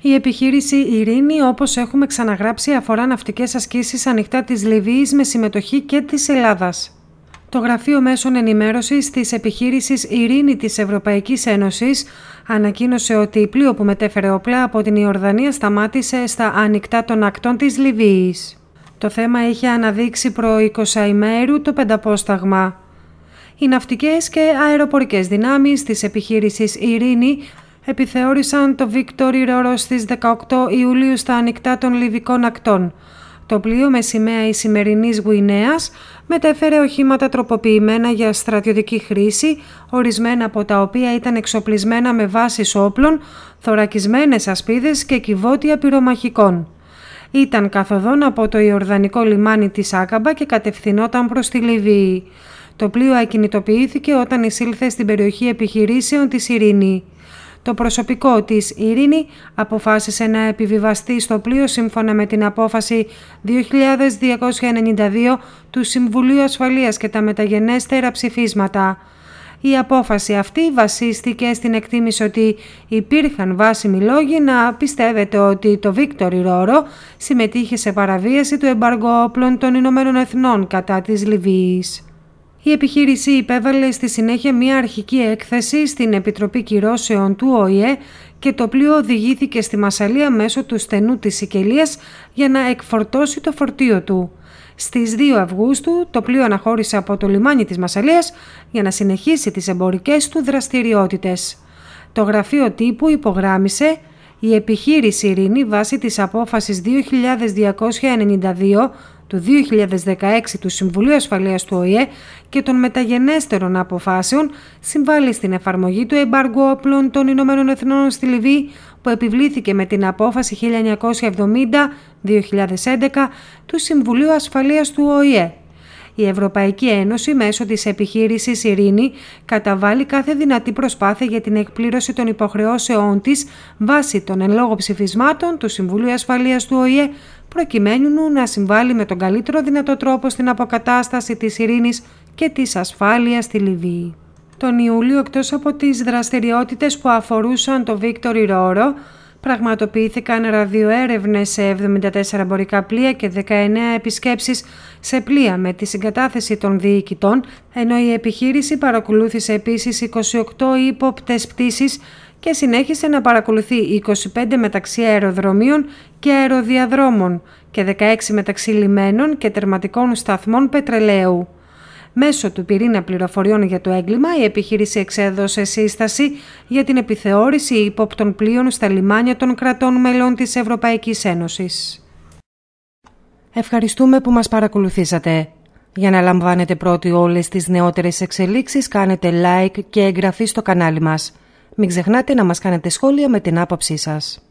Η επιχείρηση Ειρήνη, όπως έχουμε ξαναγράψει, αφορά ναυτικές ασκήσεις ανοιχτά της Λιβύης με συμμετοχή και της Ελλάδας. Το Γραφείο Μέσων Ενημέρωσης της Επιχείρησης Ειρήνη της Ευρωπαϊκής Ένωσης ανακοίνωσε ότι η πλοίο που μετέφερε όπλα από την Ιορδανία σταμάτησε στα ανοιχτά των ακτών της Λιβύης. Το θέμα είχε αναδείξει προ 20 ημέρου το πενταπόσταγμα. Οι ναυτικές και αεροπορικές δυνάμεις της επιχείρησης Ειρήνη επιθεώρησαν το Βίκτορι Ρόρο στις 18 Ιουλίου στα ανοιχτά των Λιβικών ακτών. Το πλοίο με σημαία η σημερινής γουινέας μετέφερε οχήματα τροποποιημένα για στρατιωτική χρήση, ορισμένα από τα οποία ήταν εξοπλισμένα με βάσεις όπλων, θωρακισμένες ασπίδες και κυβότια πυρομαχικών. Ήταν καθοδόν από το Ιορδανικό λιμάνι της Άκαμπα και κατευθυνόταν προς τη Λιβύη. Το πλοίο ακινητοποιήθηκε όταν εισήλθε στην περιοχή επιχειρήσεων της Ειρήνη. Το προσωπικό της Ειρήνη αποφάσισε να επιβιβαστεί στο πλοίο σύμφωνα με την απόφαση 2292 του Συμβουλίου Ασφαλείας και τα μεταγενέστερα ψηφίσματα. Η απόφαση αυτή βασίστηκε στην εκτίμηση ότι υπήρχαν βάσιμοι λόγοι να πιστεύετε ότι το Βίκτορι Ρόρο συμμετείχε σε παραβίαση του εμπαργόπλων των Ηνωμένων Εθνών κατά της Λιβύης. Η επιχείρηση υπέβαλε στη συνέχεια μια αρχική έκθεση στην Επιτροπή Κυρώσεων του ΟΗΕ και το πλοίο οδηγήθηκε στη Μασαλία μέσω του στενού της Σικελίας για να εκφορτώσει το φορτίο του. Στις 2 Αυγούστου το πλοίο αναχώρησε από το λιμάνι της Μασαλίας για να συνεχίσει τις εμπορικές του δραστηριότητες. Το γραφείο τύπου υπογράμισε «Η επιχείρηση Ειρήνη βάσει της απόφασης 2292 του 2016 του Συμβουλίου Ασφαλείας του ΟΗΕ και των μεταγενέστερων αποφάσεων συμβάλλει στην εφαρμογή του εμπάργου όπλων των Ηνωμένων Εθνών στη Λιβύη που επιβλήθηκε με την απόφαση 1970-2011 του Συμβουλίου Ασφαλείας του ΟΗΕ. Η Ευρωπαϊκή Ένωση μέσω της επιχείρησης Ειρήνη καταβάλει κάθε δυνατή προσπάθεια για την εκπλήρωση των υποχρεώσεών της βάσει των εν λόγω ψηφισμάτων του Συμβουλίου Ασφαλείας του ΟΗΕ προκειμένου να συμβάλλει με τον καλύτερο δυνατό τρόπο στην αποκατάσταση της ειρήνης και της ασφάλειας στη Λιβύη. Τον Ιούλιο, εκτός από τις δραστηριότητες που αφορούσαν το Βίκτορι Ρόρο, πραγματοποιήθηκαν ραδιοέρευνες σε 74 εμπορικά πλοία και 19 επισκέψεις σε πλοία με τη συγκατάθεση των διοικητών, ενώ η επιχείρηση παρακολούθησε επίσης 28 ύποπτες πτήσεις και συνέχισε να παρακολουθεί 25 μεταξύ αεροδρομίων και αεροδιαδρόμων και 16 μεταξύ λιμένων και τερματικών σταθμών πετρελαίου. Μέσω του πυρήνα πληροφοριών για το έγκλημα, η επιχείρηση εξέδωσε σύσταση για την επιθεώρηση ύποπτων πλοίων στα λιμάνια των κρατών μελών της Ευρωπαϊκής Ένωσης. Ευχαριστούμε που μας παρακολουθήσατε. Για να λαμβάνετε πρώτοι όλες τις νεότερες εξελίξεις, κάνετε like και εγγραφή στο κανάλι μας. Μην ξεχνάτε να μας κάνετε σχόλια με την άποψή σας.